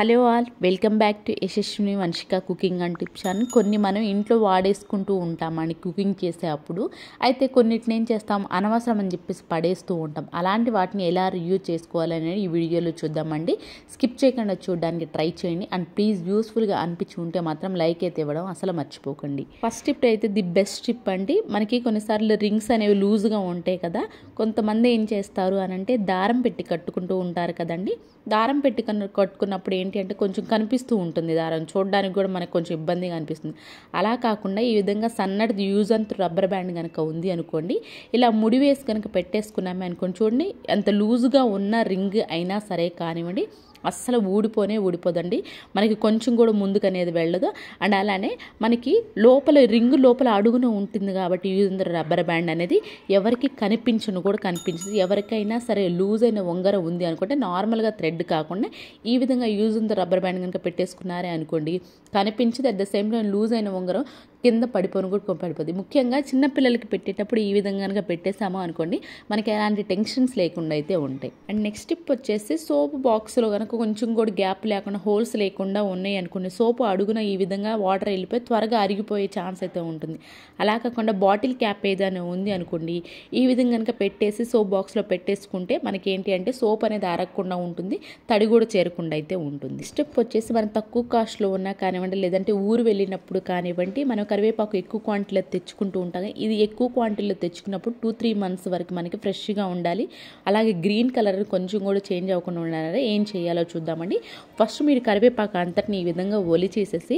Hello all welcome back to Yashaswini Vamshika cooking and tips అని కొన్ని మనం ఇంట్లో వాడేసుకుంటూ ఉంటామండి కుకింగ్ చేసే అప్పుడు అయితే కొన్నిటిని ఏం చేస్తాం అనవసరం అని చెప్పేసి పడేస్తూ ఉంటాం అలాంటి వాటిని ఎలా రివ్యూ చేసుకోవాలనేది ఈ వీడియోలో చూద్దామండి స్కిప్ చేయకుండా చూడడానికి ట్రై చేయండి అండ్ ప్లీజ్ యూస్ఫుల్గా అనిపించి ఉంటే మాత్రం లైక్ అయితే ఇవ్వడం అసలు మర్చిపోకండి ఫస్ట్ టిప్ అయితే ది బెస్ట్ టిప్ అండి మనకి కొన్నిసార్లు రింగ్స్ అనేవి లూజ్గా ఉంటాయి కదా కొంతమంది ఏం చేస్తారు అనంటే దారం పెట్టి కట్టుకుంటూ ఉంటారు కదండి దారం పెట్టి కట్టుకున్నప్పుడు ఏంటి అంటే కొంచెం కనిపిస్తూ ఉంటుంది దారం చూడడానికి కూడా మనకు కొంచెం ఇబ్బందిగా అనిపిస్తుంది అలా కాకుండా ఈ విధంగా సన్నటి యూజ్ అంత రబ్బర్ బ్యాండ్ కనుక ఉంది అనుకోండి ఇలా ముడి వేసి కనుక పెట్టేసుకున్నామే అనుకోండి చూడండి అంత లూజ్గా ఉన్న రింగ్ అయినా సరే కానివ్వండి అస్సలు ఊడిపోనే ఊడిపోదండి మనకి కొంచెం కూడా ముందుకు అనేది వెళ్ళదు అండ్ అలానే మనకి లోపల రింగ్ లోపల అడుగున ఉంటుంది కాబట్టి యూజ్ రబ్బర్ బ్యాండ్ అనేది ఎవరికి కనిపించను కూడా కనిపించదు ఎవరికైనా సరే లూజ్ అయిన ఉంగరం ఉంది అనుకుంటే నార్మల్గా థ్రెడ్ కాకుండా ఈ విధంగా యూజ్ రబ్బర్ బ్యాండ్ కనుక పెట్టేసుకున్నారే అనుకోండి కనిపించదు at the same time loose అయిన ఉంగరం కింద పడిపోను కూడా పడిపోతుంది ముఖ్యంగా చిన్నపిల్లలకి పెట్టేటప్పుడు ఈ విధంగా కనుక పెట్టేసామో అనుకోండి మనకి ఎలాంటి టెన్షన్స్ లేకుండా అయితే ఉంటాయి అండ్ నెక్స్ట్ టిప్ వచ్చేసి సోప్ బాక్స్లో కనుక కొంచెం కూడా గ్యాప్ లేకుండా హోల్స్ లేకుండా ఉన్నాయి అనుకోండి సోపు అడుగున ఈ విధంగా వాటర్ వెళ్ళిపోయి త్వరగా అరిగిపోయే ఛాన్స్ అయితే ఉంటుంది అలా కాకుండా బాటిల్ క్యాప్ ఏదైనా ఉంది అనుకోండి ఈ విధంగా కనుక పెట్టేసి సోప్ బాక్స్లో పెట్టేసుకుంటే మనకి ఏంటి అంటే సోప్ అనేది అరగకుండా ఉంటుంది తడి కూడా చేరకుండా అయితే ఉంటుంది స్టెప్ వచ్చేసి మనం తక్కువ కాస్ట్లో ఉన్నా కానివ్వండి లేదంటే ఊరు వెళ్ళినప్పుడు కానివ్వండి మనం కరివేపాకు ఎక్కువ క్వాంటిటీలో తెచ్చుకుంటూ ఉంటాం ఇది ఎక్కువ క్వాంటిటీలో తెచ్చుకున్నప్పుడు టూ త్రీ మంత్స్ వరకు మనకి ఫ్రెష్గా ఉండాలి అలాగే గ్రీన్ కలర్ కొంచెం కూడా చేంజ్ అవ్వకుండా ఉండాలి ఏం చేయాలో చూద్దామండి ఫస్ట్ మీరు కరివేపాకు అంతటిని ఈ విధంగా చేసేసి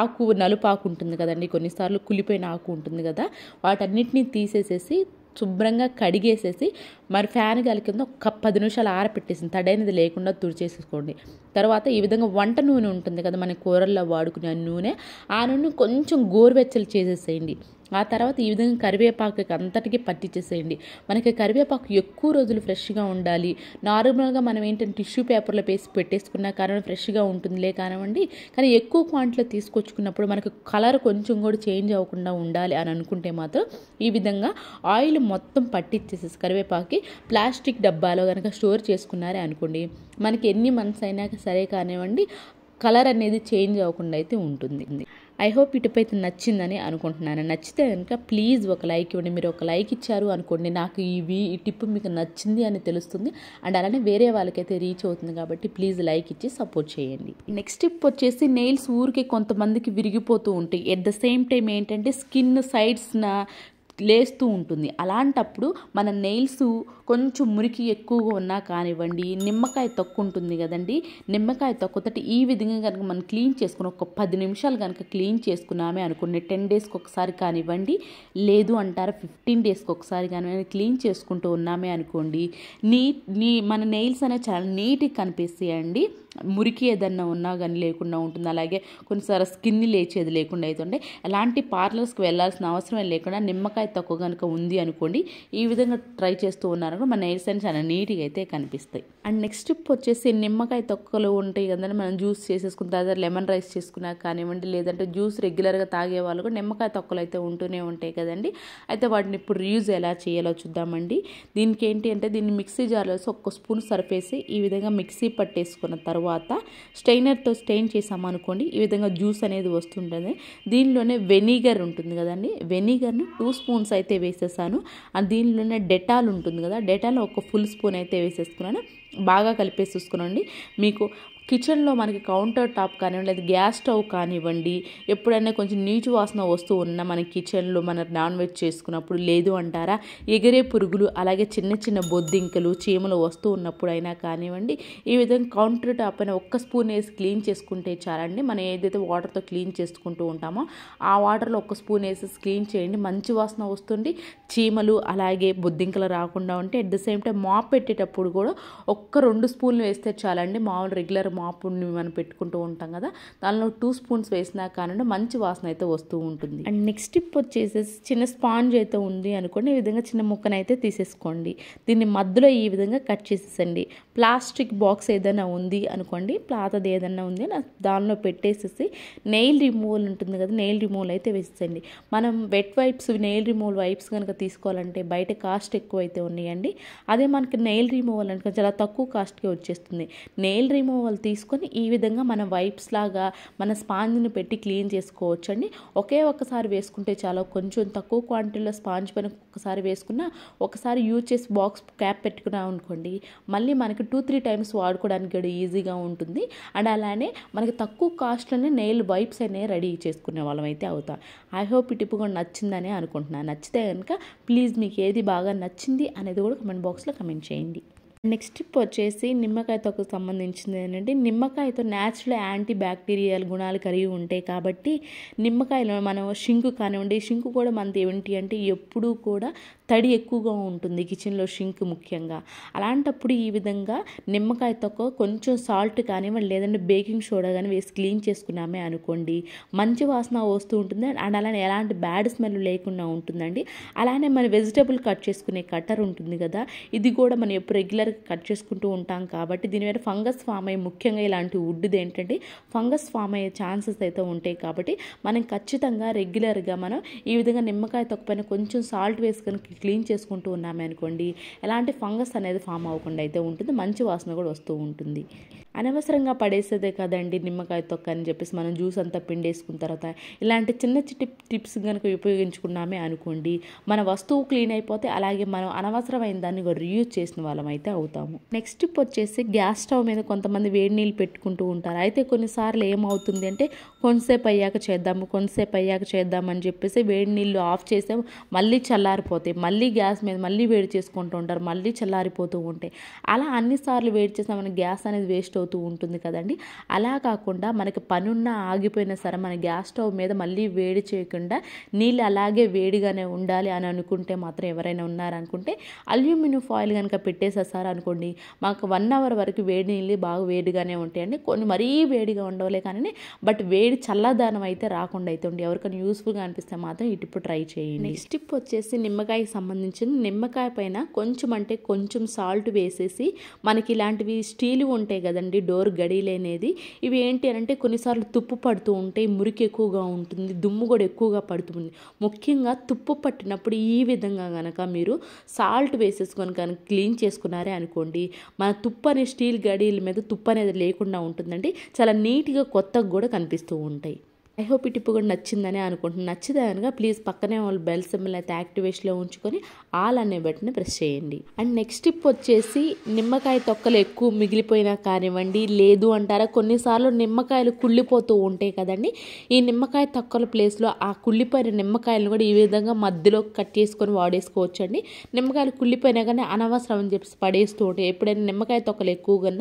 ఆకు నలుపు ఆకు ఉంటుంది కదండి కొన్నిసార్లు కులిపోయిన ఆకు ఉంటుంది కదా వాటన్నిటిని తీసేసేసి శుభ్రంగా కడిగేసేసి మరి ఫ్యాన్ గాలి కింద ఒక పది నిమిషాలు ఆరపెట్టేసింది తడైనది లేకుండా తుడిచేసుకోండి తర్వాత ఈ విధంగా వంట నూనె ఉంటుంది కదా మన కూరల్లో వాడుకునే నూనె ఆ నూనె కొంచెం గోరువెచ్చలు చేసేసేయండి ఆ తర్వాత ఈ విధంగా కరివేపాకు అంతటికీ పట్టించేసేయండి మనకి కరివేపాకు ఎక్కువ రోజులు ఫ్రెష్గా ఉండాలి నార్మల్గా మనం ఏంటంటే టిష్యూ పేపర్లో వేసి పెట్టేసుకున్నా కారణం ఫ్రెష్గా ఉంటుందిలే కానివ్వండి కానీ ఎక్కువ క్వాంటిటీలో తీసుకొచ్చుకున్నప్పుడు మనకు కలర్ కొంచెం కూడా చేంజ్ అవ్వకుండా ఉండాలి అని అనుకుంటే మాత్రం ఈ విధంగా ఆయిల్ మొత్తం పట్టించేసేసి కరివేపాకి ప్లాస్టిక్ డబ్బాలో కనుక స్టోర్ చేసుకున్నారే అనుకోండి మనకి ఎన్ని మంత్స్ అయినాక సరే కానివ్వండి కలర్ అనేది చేంజ్ అవ్వకుండా అయితే ఉంటుంది ఐ హోప్ ఇటుపై నచ్చిందని అనుకుంటున్నాను నచ్చితే కనుక ప్లీజ్ ఒక లైక్ ఇవ్వండి మీరు ఒక లైక్ ఇచ్చారు అనుకోండి నాకు ఇవి ఈ టిప్ మీకు నచ్చింది అని తెలుస్తుంది అండ్ అలానే వేరే వాళ్ళకైతే రీచ్ అవుతుంది కాబట్టి ప్లీజ్ లైక్ ఇచ్చి సపోర్ట్ చేయండి నెక్స్ట్ టిప్ వచ్చేసి నెయిల్స్ ఊరికే కొంతమందికి విరిగిపోతూ ఉంటాయి ఎట్ ద సేమ్ టైం ఏంటంటే స్కిన్ సైడ్స్న లేస్తూ ఉంటుంది అలాంటప్పుడు మన నెయిల్స్ కొంచెం మురికి ఎక్కువగా ఉన్నా కానివ్వండి నిమ్మకాయ తొక్కు ఉంటుంది కదండి నిమ్మకాయ తొక్కుతోటి ఈ విధంగా కనుక మనం క్లీన్ చేసుకుని ఒక పది నిమిషాలు కనుక క్లీన్ చేసుకున్నామే అనుకునే టెన్ డేస్కి ఒకసారి కానివ్వండి లేదు అంటారు ఫిఫ్టీన్ డేస్కి ఒకసారి కానివ్వండి క్లీన్ చేసుకుంటూ ఉన్నామే అనుకోండి నీ నీ మన నెయిల్స్ అనేవి చాలా నీట్గా కనిపిస్తాయండి మురికి ఏదన్నా ఉన్నా కానీ లేకుండా ఉంటుంది అలాగే కొన్నిసార్లు స్కిన్ని లేచేది లేకుండా అవుతుండే అలాంటి పార్లర్స్కి వెళ్ళాల్సిన అవసరం లేకుండా నిమ్మకాయ తక్కువ కనుక ఉంది అనుకోండి ఈ విధంగా ట్రై చేస్తూ ఉన్నారు మన నెయిల్స్ అని చాలా నీట్గా అయితే కనిపిస్తాయి అండ్ నెక్స్ట్ స్టెప్ వచ్చేసి నిమ్మకాయ తొక్కలు ఉంటాయి కదండి మనం జ్యూస్ చేసేసుకున్న తర్వాత లెమన్ రైస్ చేసుకున్నా కానివ్వండి లేదంటే జ్యూస్ రెగ్యులర్గా తాగే వాళ్ళు కూడా నిమ్మకాయ తొక్కలు అయితే ఉంటూనే ఉంటాయి కదండి అయితే వాటిని ఇప్పుడు రియూజ్ ఎలా చేయాలో చూద్దామండి దీనికి ఏంటి అంటే దీన్ని మిక్సీ జార్లో ఒక స్పూన్ సరిపేసి ఈ విధంగా మిక్సీ పట్టేసుకున్న తర్వాత తర్వాత స్టెయినర్తో స్టెయిన్ చేసామనుకోండి ఈ విధంగా జ్యూస్ అనేది వస్తుంటుంది దీనిలోనే వెనిగర్ ఉంటుంది కదండి వెనిగర్ను టూ స్పూన్స్ అయితే వేసేసాను దీనిలోనే డెటాల్ ఉంటుంది కదా డెటాల్ ఒక ఫుల్ స్పూన్ అయితే వేసేసుకున్నాను బాగా కలిపేసి చూసుకునండి మీకు కిచెన్లో మనకి కౌంటర్ టాప్ కానివ్వండి లేదా గ్యాస్ స్టవ్ కానివ్వండి ఎప్పుడైనా కొంచెం నీచు వాసన వస్తూ ఉన్న మన కిచెన్లో మన నాన్ వెజ్ చేసుకున్నప్పుడు లేదు అంటారా ఎగిరే పురుగులు అలాగే చిన్న చిన్న బొద్దింకలు చీమలు వస్తూ ఉన్నప్పుడు అయినా కానివ్వండి ఈ విధంగా కౌంటర్ టాప్ అయినా ఒక్క స్పూన్ వేసి క్లీన్ చేసుకుంటే చాలండి మనం ఏదైతే వాటర్తో క్లీన్ చేసుకుంటూ ఉంటామో ఆ వాటర్లో ఒక్క స్పూన్ వేసి క్లీన్ చేయండి మంచి వాసన వస్తుంది చీమలు అలాగే బొద్దింకలు రాకుండా ఉంటే at the same time mop పెట్టేటప్పుడు కూడా ఒక్క ఒక్క రెండు స్పూన్లు వేస్తే చాలండి మామూలు రెగ్యులర్ మాపుని మనం పెట్టుకుంటూ ఉంటాం కదా దానిలో టూ స్పూన్స్ వేసినా కానండి మంచి వాసన అయితే వస్తూ ఉంటుంది అండ్ నెక్స్ట్ టిప్ వచ్చేసేసి చిన్న స్పాంజ్ అయితే ఉంది అనుకోండి ఈ విధంగా చిన్న ముక్కనైతే తీసేసుకోండి దీన్ని మధ్యలో ఈ విధంగా కట్ చేసేసండి ప్లాస్టిక్ బాక్స్ ఏదైనా ఉంది అనుకోండి ప్లాతది ఏదైనా ఉంది దానిలో పెట్టేసేసి నెయిల్ రిమూవల్ ఉంటుంది కదా నెయిల్ రిమూవల్ అయితే వేసేసండి మనం wet wipes nail removal wipes కనుక తీసుకోవాలంటే బయట కాస్ట్ ఎక్కువ అయితే ఉన్నాయండి అదే మనకి నెయిల్ రిమూవల్ అనుకో చాలా తక్కువ తక్కువ కాస్ట్కే వచ్చేస్తుంది నెయిల్ రిమూవల్ తీసుకొని ఈ విధంగా మన వైప్స్ లాగా మన స్పాంజ్ని పెట్టి క్లీన్ చేసుకోవచ్చు అండి ఒకే ఒక్కసారి వేసుకుంటే చాలా కొంచెం తక్కువ క్వాంటిటీలో స్పాంజ్ పైన ఒకసారి వేసుకున్నా ఒకసారి యూజ్ చేసి బాక్స్ క్యాప్ పెట్టుకున్నాం అనుకోండి మళ్ళీ మనకి టూ త్రీ టైమ్స్ వాడుకోవడానికి కూడా ఈజీగా ఉంటుంది అండ్ అలానే మనకి తక్కువ కాస్ట్లోనే నెయిల్ వైప్స్ అనేవి రెడీ చేసుకునే వాళ్ళం అయితే అవుతాం ఐ హోప్ ఇటు కూడా నచ్చిందనే అనుకుంటున్నాను నచ్చితే కనుక ప్లీజ్ మీకు ఏది బాగా నచ్చింది అనేది కూడా కమెంట్ బాక్స్లో కమెంట్ చేయండి నెక్స్ట్ టిప్ వచ్చేసి నిమ్మకాయతో తొక్కు సంబంధించింది ఏంటంటే నిమ్మకాయతో న్యాచురల్ యాంటీ బ్యాక్టీరియల్ గుణాలు కలిగి ఉంటాయి కాబట్టి నిమ్మకాయలో మనం షింకు కానివ్వండి షింకు కూడా మనది ఏంటి అంటే ఎప్పుడూ కూడా తడి ఎక్కువగా ఉంటుంది కిచెన్లో షింక్ ముఖ్యంగా అలాంటప్పుడు ఈ విధంగా నిమ్మకాయ తొక్క కొంచెం సాల్ట్ కానివ్వండి లేదంటే బేకింగ్ సోడా కానీ వేసి క్లీన్ చేసుకున్నామే అనుకోండి మంచి వాసన వస్తూ ఉంటుంది అండ్ అలానే ఎలాంటి బ్యాడ్ స్మెల్ లేకుండా ఉంటుందండి అలానే మన వెజిటబుల్ కట్ చేసుకునే కట్టర్ ఉంటుంది కదా ఇది కూడా మనం ఎప్పుడు రెగ్యులర్ కట్ చేసుకుంటూ ఉంటాం కాబట్టి దీని మీద ఫంగస్ ఫామ్ అయ్యే ముఖ్యంగా ఇలాంటి వుడ్ది ఏంటంటే ఫంగస్ ఫామ్ అయ్యే ఛాన్సెస్ అయితే ఉంటాయి కాబట్టి మనం ఖచ్చితంగా రెగ్యులర్గా మనం ఈ విధంగా నిమ్మకాయ తొక్కపైన కొంచెం సాల్ట్ వేసుకొని క్లీన్ చేసుకుంటూ ఉన్నామనుకోండి ఎలాంటి ఫంగస్ అనేది ఫామ్ అవ్వకుండా అయితే ఉంటుంది మంచి వాసన కూడా వస్తూ ఉంటుంది అనవసరంగా పడేసేదే కదండి నిమ్మకాయ తొక్క అని చెప్పేసి మనం జ్యూస్ అంతా పిండేసుకున్న తర్వాత ఇలాంటి చిన్న చిట్టి టిప్స్ కనుక ఉపయోగించుకున్నామే అనుకోండి మన వస్తువు క్లీన్ అయిపోతే అలాగే మనం అనవసరమైన దాన్ని కూడా రీయూజ్ చేసిన వాళ్ళం అయితే అవుతాము నెక్స్ట్ టిప్ వచ్చేసి గ్యాస్ స్టవ్ మీద కొంతమంది వేడి నీళ్ళు పెట్టుకుంటూ ఉంటారు అయితే కొన్నిసార్లు ఏమవుతుంది అంటే కొంతసేపు అయ్యాక చేద్దాము కొంతసేపు అయ్యాక చేద్దామని చెప్పేసి వేడి నీళ్ళు ఆఫ్ చేస్తే మళ్ళీ చల్లారిపోతాయి మళ్ళీ గ్యాస్ మీద మళ్ళీ వేడి చేసుకుంటూ ఉంటారు మళ్ళీ చల్లారిపోతూ ఉంటాయి అలా అన్నిసార్లు వేడి చేసినా మన గ్యాస్ అనేది వేస్ట్ అవుతుంది అయిపోతూ ఉంటుంది కదండి అలా కాకుండా మనకి పనున్న ఆగిపోయినా సరే మన గ్యాస్ స్టవ్ మీద మళ్ళీ వేడి చేయకుండా నీళ్ళు అలాగే వేడిగానే ఉండాలి అని అనుకుంటే మాత్రం ఎవరైనా ఉన్నారనుకుంటే అల్యూమినియం ఫాయిల్ కనుక పెట్టేసేసారు అనుకోండి మాకు వన్ అవర్ వరకు వేడి నీళ్ళు బాగా వేడిగానే ఉంటాయండి కొన్ని మరీ వేడిగా ఉండవలే కానీ బట్ వేడి చల్లదనం అయితే రాకుండా అయితే ఉండి ఎవరికైనా యూస్ఫుల్గా అనిపిస్తే మాత్రం ఇటు ట్రై చేయండి నెక్స్ట్ టిప్ వచ్చేసి నిమ్మకాయకి సంబంధించింది నిమ్మకాయ పైన కొంచెం అంటే కొంచెం సాల్ట్ వేసేసి మనకి ఇలాంటివి స్టీల్ ఉంటాయి కదండి ఉంటుంది డోర్ గడియలనేది ఇవి ఏంటి అని అంటే కొన్నిసార్లు తుప్పు పడుతూ ఉంటాయి మురికి ఎక్కువగా ఉంటుంది దుమ్ము కూడా ఎక్కువగా పడుతుంది ముఖ్యంగా తుప్పు పట్టినప్పుడు ఈ విధంగా కనుక మీరు సాల్ట్ వేసేసుకొని కనుక క్లీన్ చేసుకున్నారే అనుకోండి మన తుప్పు అనే స్టీల్ గడీల మీద తుప్పు అనేది లేకుండా ఉంటుందండి చాలా నీట్గా కొత్తగా కూడా కనిపిస్తూ ఉంటాయి ఐ హోప్ ఇట్ ఇప్పుడు కూడా నచ్చిందని అనుకుంటున్నాను నచ్చితే కనుక ప్లీజ్ పక్కనే వాళ్ళు బెల్ సింబల్ అయితే యాక్టివేషన్లో ఉంచుకొని ఆల్ అనే బటన్ని ప్రెస్ చేయండి అండ్ నెక్స్ట్ టిప్ వచ్చేసి నిమ్మకాయ తొక్కలు ఎక్కువ మిగిలిపోయినా కానివ్వండి లేదు అంటారా కొన్నిసార్లు నిమ్మకాయలు కుళ్ళిపోతూ ఉంటాయి కదండి ఈ నిమ్మకాయ తొక్కల ప్లేస్లో ఆ కుళ్ళిపోయిన నిమ్మకాయలను కూడా ఈ విధంగా మధ్యలో కట్ చేసుకొని వాడేసుకోవచ్చు అండి నిమ్మకాయలు కుళ్ళిపోయినా కానీ అనవసరం అని చెప్పేసి పడేస్తూ ఉంటాయి ఎప్పుడైనా నిమ్మకాయ తొక్కలు ఎక్కువగా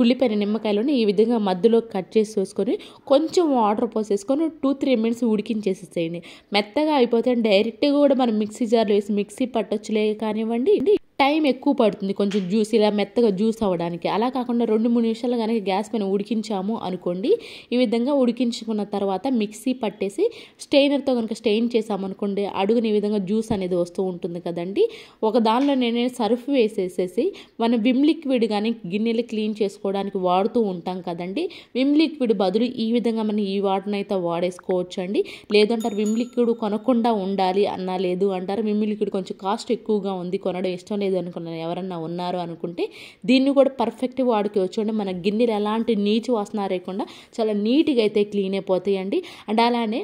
కుళ్ళిపోయిన నిమ్మకాయలను ఈ విధంగా మధ్యలో కట్ చేసి చూసుకొని కొంచెం వాటర్ పోసేసుకొని టూ త్రీ మినిట్స్ ఉడికించేసేసేయండి మెత్తగా అయిపోతే డైరెక్ట్గా కూడా మనం మిక్సీ జార్లో వేసి మిక్సీ పట్టొచ్చులే కానివ్వండి టైం ఎక్కువ పడుతుంది కొంచెం జ్యూస్ ఇలా మెత్తగా జ్యూస్ అవ్వడానికి అలా కాకుండా రెండు మూడు నిమిషాలు కనుక గ్యాస్ పైన ఉడికించాము అనుకోండి ఈ విధంగా ఉడికించుకున్న తర్వాత మిక్సీ పట్టేసి స్టెయినర్తో కనుక స్టెయిన్ చేసామనుకోండి అడుగుని ఈ విధంగా జ్యూస్ అనేది వస్తూ ఉంటుంది కదండి ఒక దానిలో నేనే సర్ఫ్ వేసేసేసి మనం విమ్ లిక్విడ్ కానీ గిన్నెలు క్లీన్ చేసుకోవడానికి వాడుతూ ఉంటాం కదండి విమ్ లిక్విడ్ బదులు ఈ విధంగా మనం ఈ వాటర్నైతే వాడేసుకోవచ్చు అండి లేదంటారు విమ్ లిక్విడ్ కొనకుండా ఉండాలి అన్నా లేదు అంటారు విమ్ లిక్విడ్ కొంచెం కాస్ట్ ఎక్కువగా ఉంది కొనడం ఇష్టం లేదు లేదు అనుకున్నాను ఎవరన్నా ఉన్నారు అనుకుంటే దీన్ని కూడా పర్ఫెక్ట్ వాడికి అంటే మన గిన్నెలు ఎలాంటి నీచు వాసన లేకుండా చాలా నీట్గా అయితే క్లీన్ అయిపోతాయండి అండ్ అలానే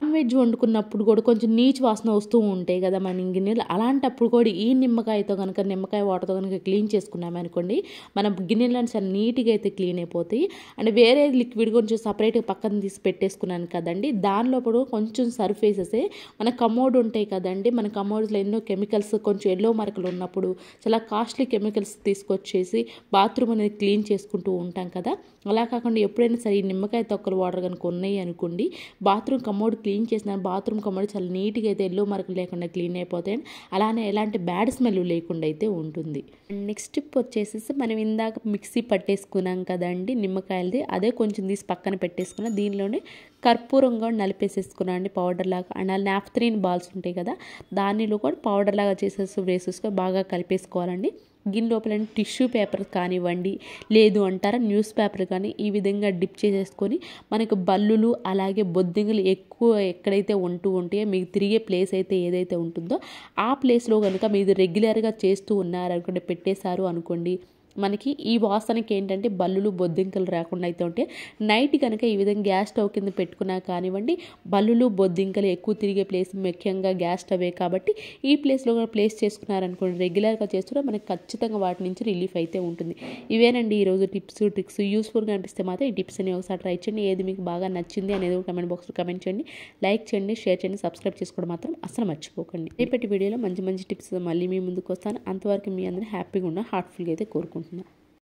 నాన్ వెజ్ వండుకున్నప్పుడు కూడా కొంచెం నీచు వాసన వస్తూ ఉంటాయి కదా మన గిన్నెలు అలాంటప్పుడు కూడా ఈ నిమ్మకాయతో కనుక నిమ్మకాయ వాటర్తో కనుక క్లీన్ చేసుకున్నామనుకోండి మన గిన్నెలు చాలా నీట్గా అయితే క్లీన్ అయిపోతాయి అండ్ వేరే లిక్విడ్ కొంచెం సపరేట్గా పక్కన తీసి పెట్టేసుకున్నాను కదండి దానిలో కూడా కొంచెం సర్ఫేసెస్ మన కమోడ్ ఉంటాయి కదండి మన కమోడ్స్లో ఎన్నో కెమికల్స్ కొంచెం ఎల్లో మరకలు ఉన్నప్పుడు చాలా కాస్ట్లీ కెమికల్స్ తీసుకొచ్చేసి బాత్రూమ్ అనేది క్లీన్ చేసుకుంటూ ఉంటాం కదా అలా కాకుండా ఎప్పుడైనా సరే ఈ నిమ్మకాయ తొక్కలు వాటర్ కనుక ఉన్నాయి అనుకోండి బాత్రూమ్ కమోడ్ క్లీన్ చేసిన బాత్రూమ్ కమ్మడి చాలా నీట్గా అయితే ఎల్లో మరకు లేకుండా క్లీన్ అయిపోతాయి అలానే ఎలాంటి బ్యాడ్ స్మెల్ లేకుండా అయితే ఉంటుంది నెక్స్ట్ టిప్ వచ్చేసేసి మనం ఇందాక మిక్సీ పట్టేసుకున్నాం కదండి నిమ్మకాయలది అదే కొంచెం తీసి పక్కన పెట్టేసుకున్న దీనిలోనే కర్పూరం కూడా నలిపేసేసుకున్నాం అండి పౌడర్ లాగా అండ్ అలా నాఫ్త్రీన్ బాల్స్ ఉంటాయి కదా దానిలో కూడా పౌడర్ లాగా చేసేసి వేసేసుకొని బాగా కలిపేసుకోవాలండి గిన్నె లోపల టిష్యూ పేపర్ కానివ్వండి లేదు అంటారా న్యూస్ పేపర్ కానీ ఈ విధంగా డిప్ చేసేసుకొని మనకు బల్లులు అలాగే బొద్దింగులు ఎక్కువ ఎక్కడైతే ఉంటూ ఉంటాయో మీకు తిరిగే ప్లేస్ అయితే ఏదైతే ఉంటుందో ఆ ప్లేస్లో కనుక మీరు రెగ్యులర్గా చేస్తూ ఉన్నారనుకోండి పెట్టేశారు అనుకోండి మనకి ఈ వాసనకి ఏంటంటే బల్లులు బొద్దింకలు రాకుండా అయితే ఉంటే నైట్ కనుక ఈ విధంగా గ్యాస్ స్టవ్ కింద పెట్టుకున్నా కానివ్వండి బల్లులు బొద్దింకలు ఎక్కువ తిరిగే ప్లేస్ ముఖ్యంగా గ్యాస్ స్టవే కాబట్టి ఈ ప్లేస్లో కూడా ప్లేస్ చేసుకున్నారనుకోండి రెగ్యులర్గా చేస్తున్నా మనకి ఖచ్చితంగా వాటి నుంచి రిలీఫ్ అయితే ఉంటుంది ఇవేనండి ఈరోజు టిప్స్ ట్రిక్స్ యూస్ఫుల్గా అనిపిస్తే మాత్రం ఈ టిప్స్ అని ఒకసారి ట్రై చేయండి ఏది మీకు బాగా నచ్చింది అనేది కమెంట్ బాక్స్లో కమెంట్ చేయండి లైక్ చేయండి షేర్ చేయండి సబ్స్క్రైబ్ చేసుకోవడం మాత్రం అసలు మర్చిపోకండి రేపటి వీడియోలో మంచి మంచి టిప్స్ మళ్ళీ మీ ముందుకు వస్తాను అంతవరకు మీ అందరూ హ్యాపీగా ఉన్న హార్ట్ఫుల్గా అయితే కోరుకుంటున్నాను ¿no?